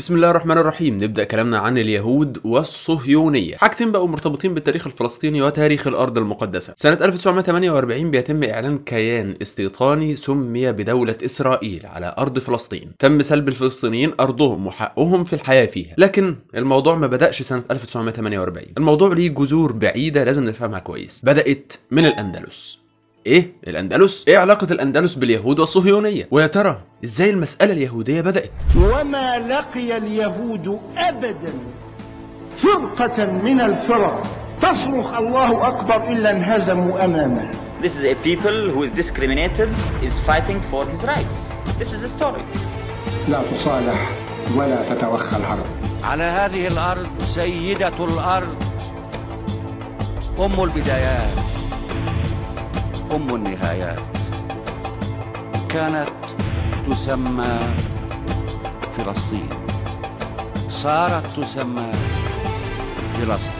بسم الله الرحمن الرحيم نبدأ كلامنا عن اليهود والصهيونية حاجتين بقوا مرتبطين بالتاريخ الفلسطيني وتاريخ الأرض المقدسة سنة 1948 بيتم إعلان كيان استيطاني سمي بدولة إسرائيل على أرض فلسطين تم سلب الفلسطينيين أرضهم وحقهم في الحياة فيها لكن الموضوع ما بدأش سنة 1948 الموضوع ليه جذور بعيدة لازم نفهمها كويس بدأت من الأندلس ايه الاندلس ايه علاقه الاندلس باليهود والصهيونيه ويا ترى ازاي المساله اليهوديه بدات وما لقي اليهود ابدا فرقه من الفرق تصرخ الله اكبر الا انهزموا امامه This is a people who is discriminated is fighting for his rights. This is a story. لا تصالح ولا تتوخى الحرب. على هذه الارض سيده الارض ام البدايات أم النهايات كانت تسمى فلسطين صارت تسمى فلسطين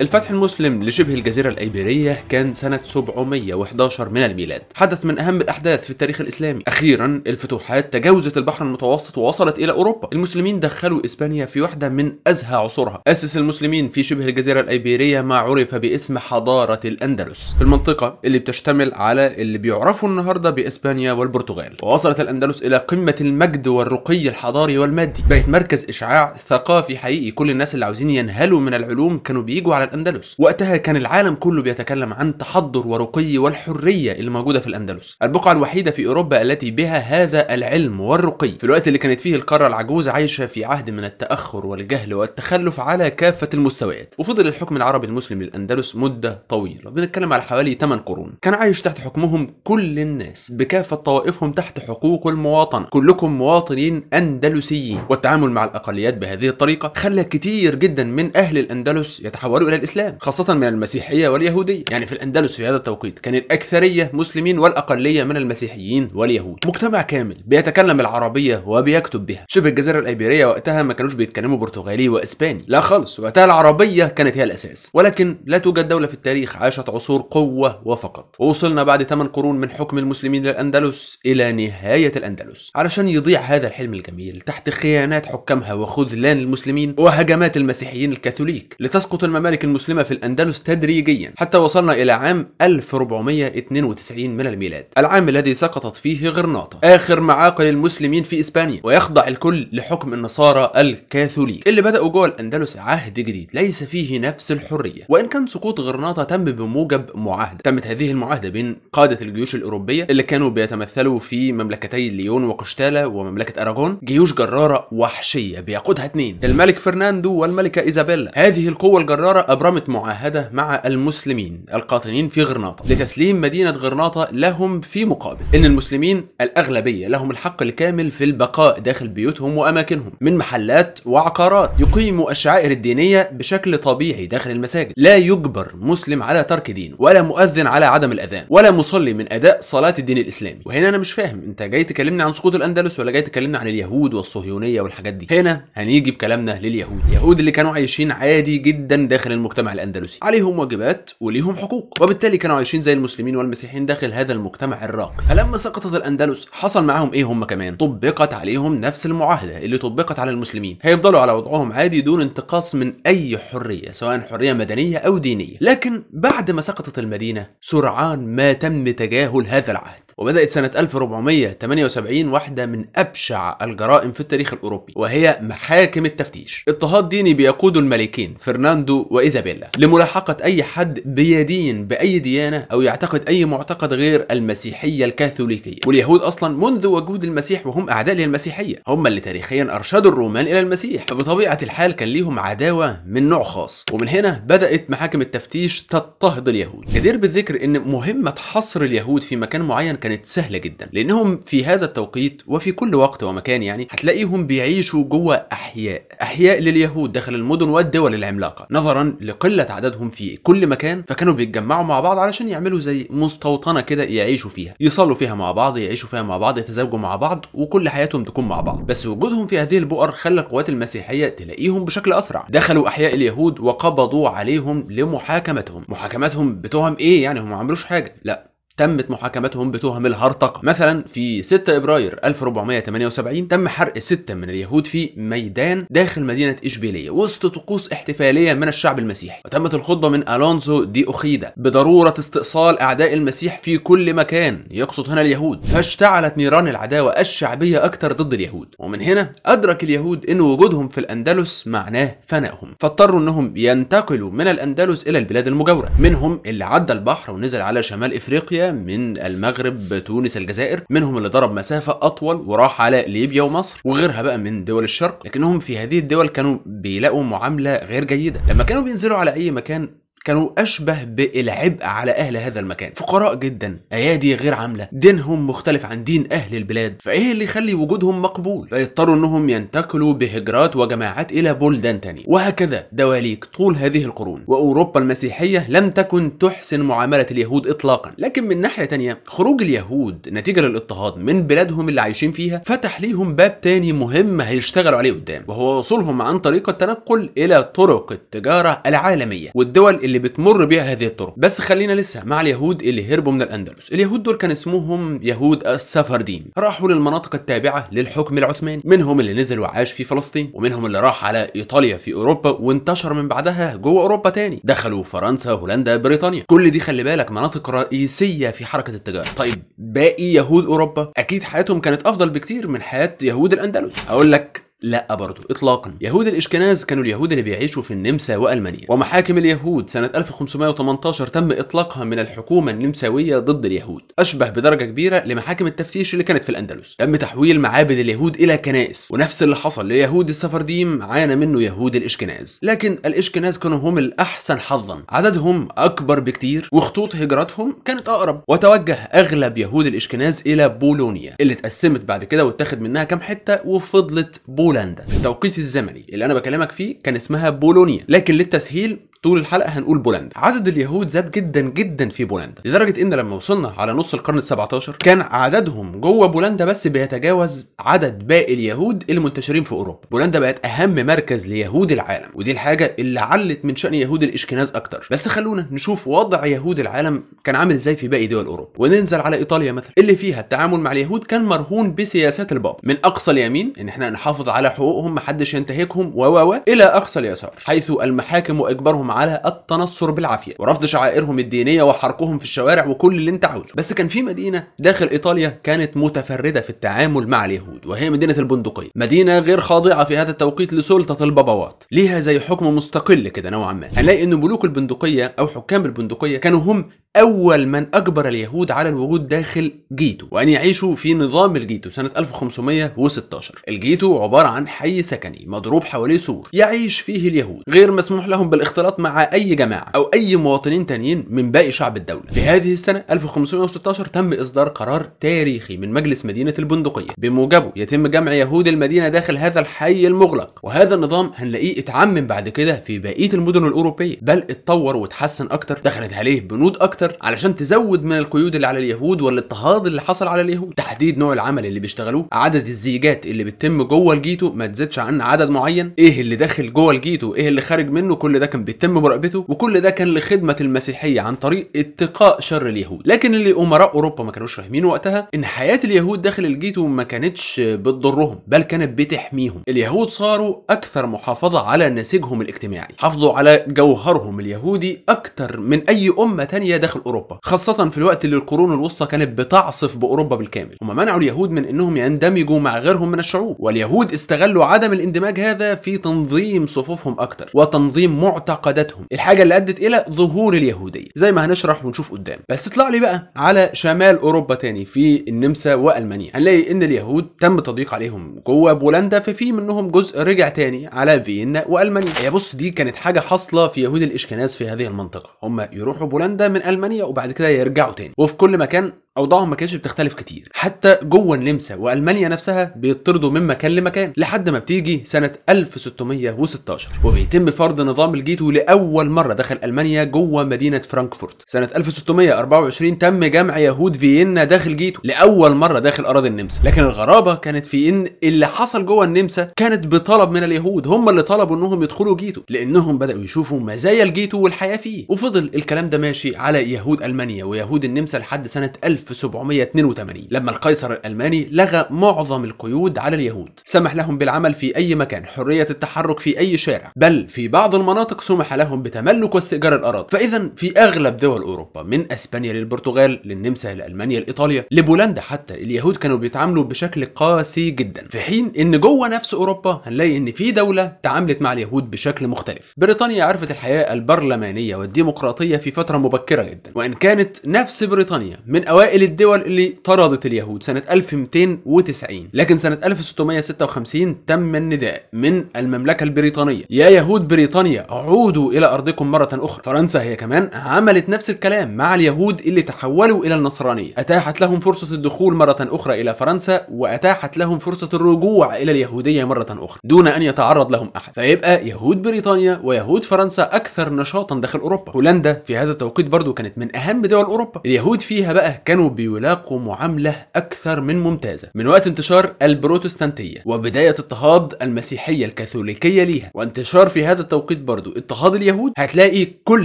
الفتح المسلم لشبه الجزيرة الأيبيرية كان سنة 711 من الميلاد حدث من أهم الأحداث في التاريخ الإسلامي أخيرا الفتوحات تجاوزت البحر المتوسط ووصلت إلى أوروبا المسلمين دخلوا إسبانيا في واحدة من أزهى عصورها أسس المسلمين في شبه الجزيرة الأيبيرية ما عرف باسم حضارة الأندلس في المنطقة اللي بتشتمل على اللي بيعرفوا النهاردة بإسبانيا والبرتغال ووصلت الأندلس إلى قمة المجد والرقي الحضاري والمادي بقت مركز إشعاع ثقافي حقيقي كل الناس اللي عاوزين ينهلوا من العلوم كانوا بيجوا على الأندلس وقتها كان العالم كله بيتكلم عن تحضر ورقي والحرية اللي موجودة في الأندلس البقعة الوحيدة في أوروبا التي بها هذا العلم والرقي في الوقت اللي كانت فيه القارة العجوز عايشة في عهد من التأخر والجهل والتخلف على كافة المستويات وفضل الحكم العربي المسلم للأندلس مدة طويلة بنتكلم على حوالي 8 قرون كان عايش تحت حكمهم كل الناس بكافة طوائفهم تحت حقوق المواطنة كلكم مواطنين أندلسيين والتعامل مع الأقليات بهذه الطريقة خلى كتير جدا من أهل الأندلس يتحولوا إلى الإسلام خاصة من المسيحية واليهودية يعني في الأندلس في هذا التوقيت كان الأكثرية مسلمين والأقلية من المسيحيين واليهود مجتمع كامل بيتكلم العربية وبيكتب بها شبه الجزيرة الأيبيرية وقتها ما كانوش بيتكلموا برتغالي وإسباني لا خالص وقتها العربية كانت هي الأساس ولكن لا توجد دولة في التاريخ عاشت عصور قوة وفقط ووصلنا بعد 8 قرون من حكم المسلمين للأندلس إلى نهاية الأندلس علشان يضيع هذا الحلم الجميل تحت خيانات حكامها وخذلان المسلمين وهجمات المسيحيين الكاثوليك لتسقط الممالك المسلمة في الأندلس تدريجيا حتى وصلنا إلى عام 1492 من الميلاد العام الذي سقطت فيه غرناطة آخر معاقل المسلمين في إسبانيا ويخضع الكل لحكم النصارى الكاثوليك اللي بدأوا جوه الأندلس عهد جديد ليس فيه نفس الحرية وإن كان سقوط غرناطة تم بموجب معاهدة تمت هذه المعاهدة بين قادة الجيوش الأوروبية اللي كانوا بيتمثلوا في مملكتي ليون وقشتالة ومملكة أراجون جيوش جرارة وحشية بيقودها اثنين الملك فرناندو والملكة إيزابيلا هذه القوة الجرارة أبرمت معاهدة مع المسلمين القاطنين في غرناطة لتسليم مدينة غرناطة لهم في مقابل إن المسلمين الأغلبية لهم الحق الكامل في البقاء داخل بيوتهم وأماكنهم من محلات وعقارات يقيموا الشعائر الدينية بشكل طبيعي داخل المساجد لا يجبر مسلم على ترك دينه ولا مؤذن على عدم الأذان ولا مصلي من أداء صلاة الدين الإسلامي وهنا أنا مش فاهم أنت جاي تكلمني عن سقوط الأندلس ولا جاي تكلمني عن اليهود والصهيونية والحاجات دي هنا هنيجي بكلامنا لليهود اليهود اللي كانوا عايشين عادي جدا داخل المجتمع الاندلسي عليهم واجبات وليهم حقوق وبالتالي كانوا عايشين زي المسلمين والمسيحيين داخل هذا المجتمع الراق فلما سقطت الاندلس حصل معاهم ايه هم كمان طبقت عليهم نفس المعاهده اللي طبقت على المسلمين هيفضلوا على وضعهم عادي دون انتقاص من اي حريه سواء حريه مدنيه او دينيه لكن بعد ما سقطت المدينه سرعان ما تم تجاهل هذا العهد وبدأت سنة 1478 واحدة من أبشع الجرائم في التاريخ الأوروبي وهي محاكم التفتيش اضطهاد ديني بيقوده الملكين فرناندو و إيزابيلا لملاحقة أي حد بيدين بأي ديانة أو يعتقد أي معتقد غير المسيحية الكاثوليكية واليهود أصلا منذ وجود المسيح وهم أعداء للمسيحية هم اللي تاريخيا أرشدوا الرومان إلى المسيح فبطبيعة الحال كان ليهم عداوة من نوع خاص ومن هنا بدأت محاكم التفتيش تضطهد اليهود جدير بالذكر أن مهمة حصر اليهود في مكان معين كانت سهلة جدا لأنهم في هذا التوقيت وفي كل وقت ومكان يعني هتلاقيهم بيعيشوا جوه أحياء أحياء لليهود داخل المدن والدول العملاقة نظرا لقله عددهم في كل مكان فكانوا بيتجمعوا مع بعض علشان يعملوا زي مستوطنه كده يعيشوا فيها يصلوا فيها مع بعض يعيشوا فيها مع بعض يتزوجوا مع بعض وكل حياتهم تكون مع بعض بس وجودهم في هذه البؤر خلى القوات المسيحيه تلاقيهم بشكل اسرع دخلوا احياء اليهود وقبضوا عليهم لمحاكمتهم محاكمتهم بتهم ايه يعني هم ما عملوش حاجه لا تمت محاكمتهم بتهم الهرطقة مثلا في 6 إبراير 1478 تم حرق ستة من اليهود في ميدان داخل مدينة إشبيلية وسط طقوس احتفالية من الشعب المسيحي وتمت الخطبة من ألونزو دي أخيدا بضرورة استئصال أعداء المسيح في كل مكان يقصد هنا اليهود فاشتعلت نيران العداوة الشعبية أكثر ضد اليهود ومن هنا أدرك اليهود أن وجودهم في الأندلس معناه فنائهم فاضطروا أنهم ينتقلوا من الأندلس إلى البلاد المجاورة منهم اللي عدى البحر ونزل على شمال إفريقيا من المغرب تونس الجزائر منهم اللي ضرب مسافه اطول وراح على ليبيا ومصر وغيرها بقى من دول الشرق لكنهم في هذه الدول كانوا بيلاقوا معامله غير جيده لما كانوا بينزلوا على اي مكان كانوا أشبه بالعبء على أهل هذا المكان فقراء جدا أيادي غير عاملة دينهم مختلف عن دين أهل البلاد فإيه اللي يخلي وجودهم مقبول فيضطروا أنهم ينتقلوا بهجرات وجماعات إلى بلدان تانية وهكذا دواليك طول هذه القرون وأوروبا المسيحية لم تكن تحسن معاملة اليهود إطلاقا لكن من ناحية تانية خروج اليهود نتيجة للاضطهاد من بلادهم اللي عايشين فيها فتح ليهم باب تاني مهم هيشتغلوا عليه قدام وهو وصولهم عن طريق التنقل إلى طرق التجارة العالمية والدول اللي بتمر بيها هذه الطرق بس خلينا لسه مع اليهود اللي هربوا من الاندلس اليهود دول كان اسمهم يهود السفردين راحوا للمناطق التابعه للحكم العثماني منهم اللي نزل وعاش في فلسطين ومنهم اللي راح على ايطاليا في اوروبا وانتشر من بعدها جوه اوروبا تاني دخلوا فرنسا هولندا بريطانيا كل دي خلي بالك مناطق رئيسيه في حركه التجاره طيب باقي يهود اوروبا اكيد حياتهم كانت افضل بكتير من حياه يهود الاندلس هقول لك لا برضه اطلاقا يهود الاشكناز كانوا اليهود اللي بيعيشوا في النمسا والمانيا ومحاكم اليهود سنه 1518 تم اطلاقها من الحكومه النمساويه ضد اليهود اشبه بدرجه كبيره لمحاكم التفتيش اللي كانت في الاندلس تم تحويل معابد اليهود الى كنائس ونفس اللي حصل ليهود السفرديم عانى منه يهود الاشكناز لكن الاشكناز كانوا هم الاحسن حظا عددهم اكبر بكتير وخطوط هجرتهم كانت اقرب وتوجه اغلب يهود الاشكناز الى بولونيا اللي اتقسمت بعد كده واتاخد منها كام حته وفضلت بولونيا بولندا التوقيت الزمني اللي انا بكلمك فيه كان اسمها بولونيا لكن للتسهيل طول الحلقه هنقول بولندا عدد اليهود زاد جدا جدا في بولندا لدرجه ان لما وصلنا على نص القرن ال17 كان عددهم جوه بولندا بس بيتجاوز عدد باقي اليهود المنتشرين في اوروبا بولندا بقت اهم مركز ليهود العالم ودي الحاجه اللي علت من شان يهود الاشكناز اكتر بس خلونا نشوف وضع يهود العالم كان عامل ازاي في باقي دول اوروبا وننزل على ايطاليا مثلا اللي فيها التعامل مع اليهود كان مرهون بسياسات البابا من اقصى اليمين ان احنا نحافظ على حقوقهم محدش ينتهكهم و الى اقصى اليسار حيث المحاكم واجبارهم على التنصر بالعافيه ورفض شعائرهم الدينيه وحرقهم في الشوارع وكل اللي انت عاوزه بس كان في مدينه داخل ايطاليا كانت متفرده في التعامل مع اليهود وهي مدينه البندقيه مدينه غير خاضعه في هذا التوقيت لسلطه البابوات ليها زي حكم مستقل كده نوعا ما هنلاقي ان ملوك البندقيه او حكام البندقيه كانوا هم أول من أجبر اليهود على الوجود داخل جيتو وأن يعيشوا في نظام الجيتو سنة 1516 الجيتو عبارة عن حي سكني مضروب حواليه سور يعيش فيه اليهود غير مسموح لهم بالاختلاط مع أي جماعة أو أي مواطنين تانيين من باقي شعب الدولة في هذه السنة 1516 تم إصدار قرار تاريخي من مجلس مدينة البندقية بموجبه يتم جمع يهود المدينة داخل هذا الحي المغلق وهذا النظام هنلاقيه اتعمم بعد كده في بقية المدن الأوروبية بل اتطور وتحسن أكتر دخلت عليه بنود أكتر اكتر علشان تزود من القيود اللي على اليهود والاضطهاد اللي حصل على اليهود تحديد نوع العمل اللي بيشتغلوه عدد الزيجات اللي بتتم جوه الجيتو ما تزيدش عن عدد معين ايه اللي داخل جوه الجيتو ايه اللي خارج منه كل ده كان بيتم مراقبته وكل ده كان لخدمه المسيحيه عن طريق اتقاء شر اليهود لكن اللي امراء اوروبا ما كانوش فاهمين وقتها ان حياه اليهود داخل الجيتو ما كانتش بتضرهم بل كانت بتحميهم اليهود صاروا اكثر محافظه على نسيجهم الاجتماعي حافظوا على جوهرهم اليهودي اكثر من اي امه تانية داخل داخل اوروبا خاصه في الوقت اللي القرون الوسطى كانت بتعصف باوروبا بالكامل هم منعوا اليهود من انهم يندمجوا مع غيرهم من الشعوب واليهود استغلوا عدم الاندماج هذا في تنظيم صفوفهم اكتر وتنظيم معتقداتهم الحاجه اللي ادت الى ظهور اليهوديه زي ما هنشرح ونشوف قدام بس اطلع لي بقى على شمال اوروبا تاني في النمسا والمانيا هنلاقي ان اليهود تم تضييق عليهم جوه بولندا ففي منهم جزء رجع تاني على فيينا والمانيا هي بص دي كانت حاجه حاصله في يهود الاشكناز في هذه المنطقه هم يروحوا بولندا من المانيا المانيا وبعد كده يرجعوا تاني وفي كل مكان اوضاعهم ما كانتش بتختلف كتير حتى جوه النمسا والمانيا نفسها بيطردوا من مكان لمكان لحد ما بتيجي سنه 1616 وبيتم فرض نظام الجيتو لاول مره دخل المانيا جوه مدينه فرانكفورت سنه 1624 تم جمع يهود فيينا داخل جيتو لاول مره داخل اراضي النمسا لكن الغرابه كانت في ان اللي حصل جوه النمسا كانت بطلب من اليهود هم اللي طلبوا انهم يدخلوا جيتو لانهم بداوا يشوفوا مزايا الجيتو والحياه فيه وفضل الكلام ده ماشي على يهود المانيا ويهود النمسا لحد سنه 1782 لما القيصر الألماني لغى معظم القيود على اليهود سمح لهم بالعمل في أي مكان حرية التحرك في أي شارع بل في بعض المناطق سمح لهم بتملك واستئجار الأراضي فإذا في أغلب دول أوروبا من أسبانيا للبرتغال للنمسا لألمانيا لإيطاليا لبولندا حتى اليهود كانوا بيتعاملوا بشكل قاسي جدا في حين إن جوه نفس أوروبا هنلاقي إن في دولة تعاملت مع اليهود بشكل مختلف بريطانيا عرفت الحياة البرلمانية والديمقراطية في فترة مبكرة جدا وإن كانت نفس بريطانيا من أوائل أوائل الدول اللي طردت اليهود سنة 1290 لكن سنة 1656 تم النداء من المملكة البريطانية يا يهود بريطانيا عودوا إلى أرضكم مرة أخرى فرنسا هي كمان عملت نفس الكلام مع اليهود اللي تحولوا إلى النصرانية أتاحت لهم فرصة الدخول مرة أخرى إلى فرنسا وأتاحت لهم فرصة الرجوع إلى اليهودية مرة أخرى دون أن يتعرض لهم أحد فيبقى يهود بريطانيا ويهود فرنسا أكثر نشاطا داخل أوروبا هولندا في هذا التوقيت برضو كانت من أهم دول أوروبا اليهود فيها بقى كانوا كانوا بيلاقوا معاملة أكثر من ممتازة من وقت انتشار البروتستانتية وبداية اضطهاد المسيحية الكاثوليكية ليها وانتشار في هذا التوقيت برضو اضطهاد اليهود هتلاقي كل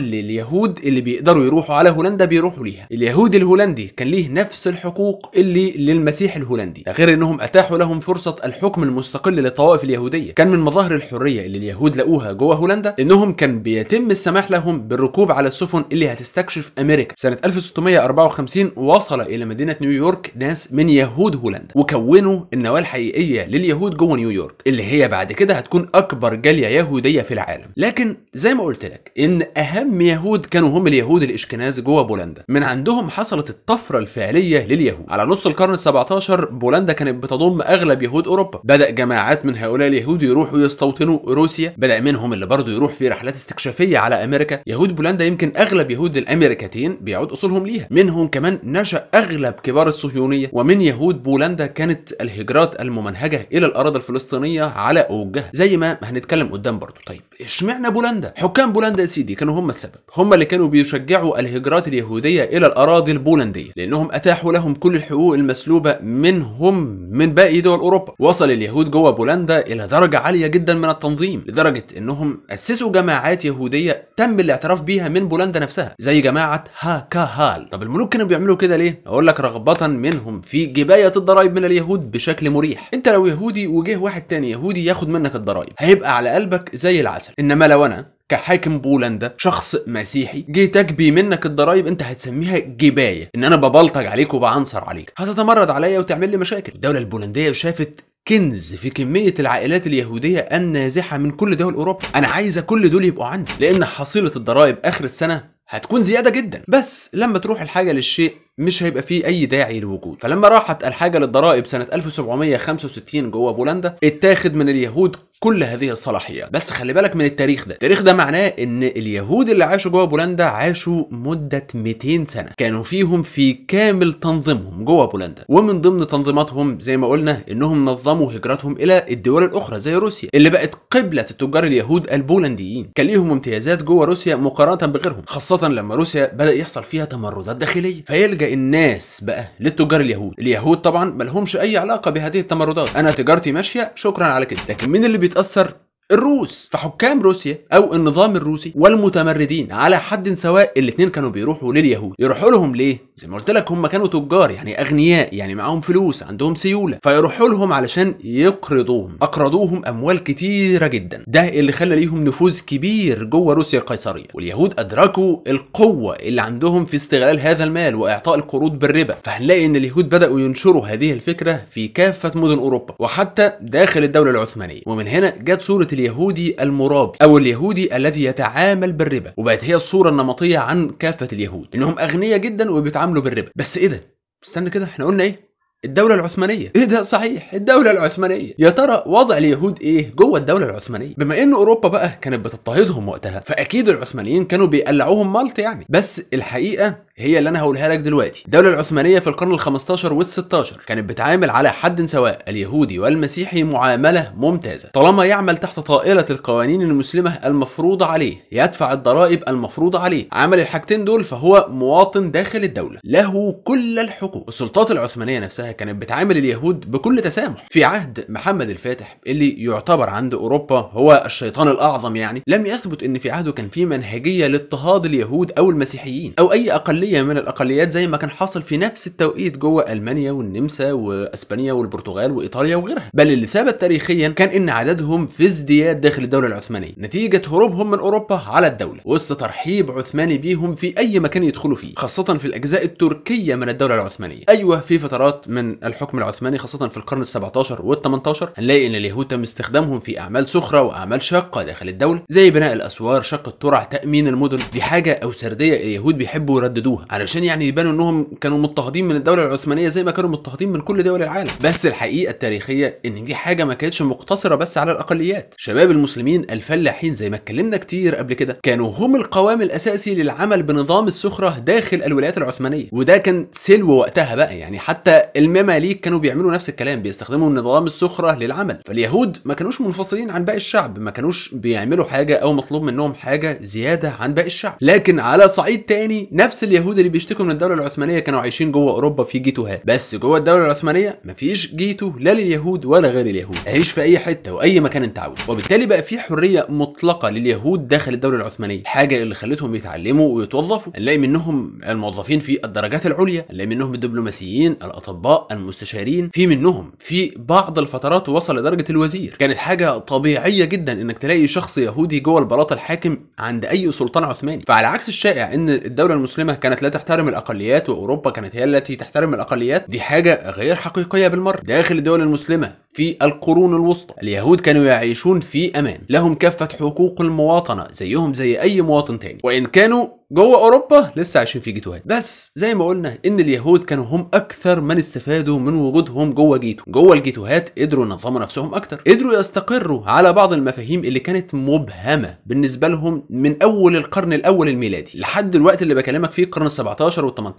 اليهود اللي بيقدروا يروحوا على هولندا بيروحوا ليها اليهود الهولندي كان ليه نفس الحقوق اللي للمسيح الهولندي غير انهم اتاحوا لهم فرصة الحكم المستقل للطوائف اليهودية كان من مظاهر الحرية اللي اليهود لقوها جوه هولندا انهم كان بيتم السماح لهم بالركوب على السفن اللي هتستكشف امريكا سنة 1654 وصل وصل إلى مدينة نيويورك ناس من يهود هولندا وكونوا النواة الحقيقية لليهود جوه نيويورك اللي هي بعد كده هتكون أكبر جالية يهودية في العالم لكن زي ما قلت لك إن أهم يهود كانوا هم اليهود الإشكناز جوه بولندا من عندهم حصلت الطفرة الفعلية لليهود على نص القرن ال17 بولندا كانت بتضم أغلب يهود أوروبا بدأ جماعات من هؤلاء اليهود يروحوا يستوطنوا روسيا بدأ منهم اللي برضه يروح في رحلات استكشافية على أمريكا يهود بولندا يمكن أغلب يهود الأمريكتين بيعود أصولهم ليها منهم كمان نشأ أغلب كبار الصهيونية ومن يهود بولندا كانت الهجرات الممنهجة إلى الأراضي الفلسطينية على أوجها زي ما هنتكلم قدام برضه طيب اشمعنى بولندا حكام بولندا يا سيدي كانوا هم السبب هم اللي كانوا بيشجعوا الهجرات اليهودية إلى الأراضي البولندية لأنهم أتاحوا لهم كل الحقوق المسلوبة منهم من باقي دول أوروبا وصل اليهود جوه بولندا إلى درجة عالية جدا من التنظيم لدرجة إنهم أسسوا جماعات يهودية تم الاعتراف بيها من بولندا نفسها زي جماعة هاكاهال طب الملوك كانوا بيعملوا كده ليه ليه؟ اقول لك رغبة منهم في جباية الضرائب من اليهود بشكل مريح انت لو يهودي وجه واحد تاني يهودي ياخد منك الضرائب هيبقى على قلبك زي العسل انما لو انا كحاكم بولندا شخص مسيحي جيت اجبي منك الضرايب انت هتسميها جبايه ان انا ببلطج عليك وبعنصر عليك هتتمرد عليا وتعمل لي مشاكل الدوله البولنديه شافت كنز في كمية العائلات اليهودية النازحة من كل دول أوروبا أنا عايزة كل دول يبقوا عندي لأن حصيلة الضرائب آخر السنة هتكون زيادة جدا بس لما تروح الحاجة للشيء مش هيبقى فيه اي داعي لوجود فلما راحت الحاجه للضرائب سنه 1765 جوه بولندا اتاخد من اليهود كل هذه الصلاحيات بس خلي بالك من التاريخ ده التاريخ ده معناه ان اليهود اللي عاشوا جوه بولندا عاشوا مده 200 سنه كانوا فيهم في كامل تنظيمهم جوه بولندا ومن ضمن تنظيماتهم زي ما قلنا انهم نظموا هجرتهم الى الدول الاخرى زي روسيا اللي بقت قبله التجار اليهود البولنديين كان ليهم امتيازات جوه روسيا مقارنه بغيرهم خاصه لما روسيا بدا يحصل فيها تمردات داخليه فيلجا الناس بقى للتجار اليهود اليهود طبعا ملهمش اي علاقه بهذه التمردات انا تجارتي ماشيه شكرا على كده لكن مين اللي بيتاثر الروس فحكام روسيا او النظام الروسي والمتمردين على حد سواء الاثنين كانوا بيروحوا لليهود يروحوا لهم ليه زي ما قلت لك هم كانوا تجار يعني اغنياء يعني معاهم فلوس عندهم سيوله فيروحوا لهم علشان يقرضوهم اقرضوهم اموال كتيره جدا ده اللي خلى ليهم نفوذ كبير جوه روسيا القيصريه واليهود ادركوا القوه اللي عندهم في استغلال هذا المال واعطاء القروض بالربا فهنلاقي ان اليهود بداوا ينشروا هذه الفكره في كافه مدن اوروبا وحتى داخل الدوله العثمانيه ومن هنا جت صوره اليهودي المرابي او اليهودي الذي يتعامل بالربا وبقت هي الصوره النمطيه عن كافه اليهود انهم اغنياء جدا وبيتعاملوا بالربا بس ايه ده استنى كده احنا قلنا ايه الدولة العثمانية ايه ده صحيح الدولة العثمانية يا ترى وضع اليهود ايه جوه الدولة العثمانية بما ان اوروبا بقى كانت بتضطهدهم وقتها فاكيد العثمانيين كانوا بيقلعوهم مالط يعني بس الحقيقة هي اللي انا هقولها لك دلوقتي الدولة العثمانية في القرن ال15 وال16 كانت بتعامل على حد سواء اليهودي والمسيحي معاملة ممتازة طالما يعمل تحت طائلة القوانين المسلمة المفروضة عليه يدفع الضرائب المفروضة عليه عمل الحاجتين دول فهو مواطن داخل الدولة له كل الحقوق السلطات العثمانية نفسها كانت بتعامل اليهود بكل تسامح في عهد محمد الفاتح اللي يعتبر عند اوروبا هو الشيطان الاعظم يعني لم يثبت ان في عهده كان في منهجيه لاضطهاد اليهود او المسيحيين او اي اقليه من الاقليات زي ما كان حاصل في نفس التوقيت جوه المانيا والنمسا واسبانيا والبرتغال وايطاليا وغيرها بل اللي ثبت تاريخيا كان ان عددهم في ازدياد داخل الدوله العثمانيه نتيجه هروبهم من اوروبا على الدوله وسط ترحيب عثماني بيهم في اي مكان يدخلوا فيه خاصه في الاجزاء التركيه من الدوله العثمانيه ايوه في فترات من من الحكم العثماني خاصة في القرن ال17 وال18 هنلاقي ان اليهود تم استخدامهم في اعمال سخرة واعمال شاقة داخل الدولة زي بناء الاسوار شق الترع تامين المدن دي حاجة او سردية اليهود بيحبوا يرددوها علشان يعني يبانوا انهم كانوا مضطهدين من الدولة العثمانية زي ما كانوا مضطهدين من كل دول العالم بس الحقيقة التاريخية ان دي حاجة ما كانتش مقتصرة بس على الاقليات شباب المسلمين الفلاحين زي ما اتكلمنا كتير قبل كده كانوا هم القوام الاساسي للعمل بنظام السخرة داخل الولايات العثمانية وده كان سلو وقتها بقى يعني حتى المماليك كانوا بيعملوا نفس الكلام بيستخدموا نظام السخرة للعمل فاليهود ما كانوش منفصلين عن باقي الشعب ما كانوش بيعملوا حاجة أو مطلوب منهم حاجة زيادة عن باقي الشعب لكن على صعيد تاني نفس اليهود اللي بيشتكوا من الدولة العثمانية كانوا عايشين جوه أوروبا في جيتوهات بس جوه الدولة العثمانية مفيش جيتو لا لليهود ولا غير اليهود عيش في أي حتة وأي مكان أنت عاوزه وبالتالي بقى في حرية مطلقة لليهود داخل الدولة العثمانية الحاجة اللي خلتهم يتعلموا ويتوظفوا نلاقي منهم الموظفين في الدرجات العليا نلاقي منهم الدبلوماسيين الأطباء المستشارين في منهم في بعض الفترات وصل لدرجه الوزير كانت حاجه طبيعيه جدا انك تلاقي شخص يهودي جوه البلاط الحاكم عند اي سلطان عثماني فعلى عكس الشائع ان الدوله المسلمه كانت لا تحترم الاقليات واوروبا كانت هي التي تحترم الاقليات دي حاجه غير حقيقيه بالمره داخل الدول المسلمه في القرون الوسطى اليهود كانوا يعيشون في أمان لهم كافة حقوق المواطنة زيهم زي أي مواطن تاني وإن كانوا جوه اوروبا لسه عايشين في جيتوهات بس زي ما قلنا ان اليهود كانوا هم اكثر من استفادوا من وجودهم جوه جيتو جوه الجيتوهات قدروا ينظموا نفسهم اكثر قدروا يستقروا على بعض المفاهيم اللي كانت مبهمه بالنسبه لهم من اول القرن الاول الميلادي لحد الوقت اللي بكلمك فيه القرن ال17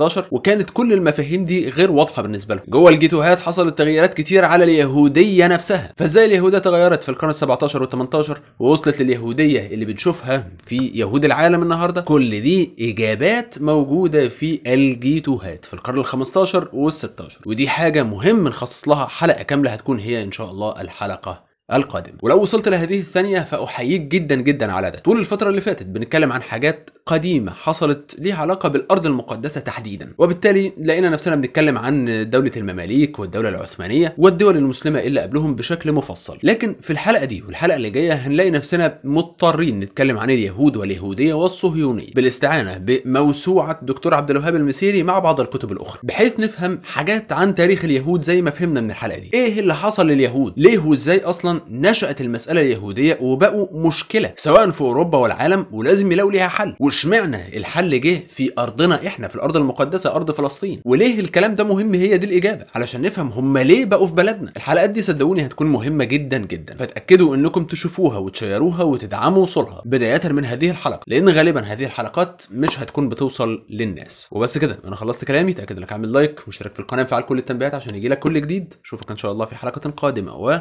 وال18 وكانت كل المفاهيم دي غير واضحه بالنسبه لهم جوه الجيتوهات حصلت تغييرات كتير على اليهوديه اليهوديه نفسها فازاي اليهوديه تغيرت في القرن ال17 وال18 ووصلت لليهوديه اللي بنشوفها في يهود العالم النهارده كل دي اجابات موجوده في الجيتوهات في القرن ال15 وال16 ودي حاجه مهم نخصص لها حلقه كامله هتكون هي ان شاء الله الحلقه القادمة ولو وصلت لهذه الثانية فأحييك جدا جدا على ده طول الفترة اللي فاتت بنتكلم عن حاجات قديمة حصلت ليها علاقة بالأرض المقدسة تحديدا وبالتالي لقينا نفسنا بنتكلم عن دولة المماليك والدولة العثمانية والدول المسلمة اللي قبلهم بشكل مفصل لكن في الحلقة دي والحلقة اللي جاية هنلاقي نفسنا مضطرين نتكلم عن اليهود واليهودية والصهيونية بالاستعانة بموسوعة دكتور عبد الوهاب المسيري مع بعض الكتب الأخرى بحيث نفهم حاجات عن تاريخ اليهود زي ما فهمنا من الحلقة دي إيه اللي حصل لليهود ليه وإزاي أصلا نشأت المسألة اليهودية وبقوا مشكلة سواء في أوروبا والعالم ولازم يلاقوا ليها حل واشمعنى الحل جه في ارضنا احنا في الارض المقدسه ارض فلسطين وليه الكلام ده مهم هي دي الاجابه علشان نفهم هم ليه بقوا في بلدنا الحلقات دي صدقوني هتكون مهمه جدا جدا فتاكدوا انكم تشوفوها وتشيروها وتدعموا وصولها بدايه من هذه الحلقه لان غالبا هذه الحلقات مش هتكون بتوصل للناس وبس كده انا خلصت كلامي تاكد انك عامل لايك واشترك في القناه وفعل كل التنبيهات عشان يجيلك كل جديد اشوفك ان شاء الله في حلقه قادمه و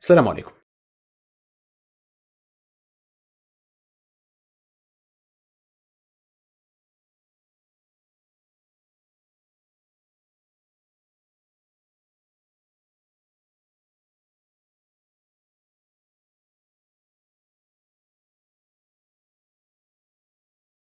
سلام عليكم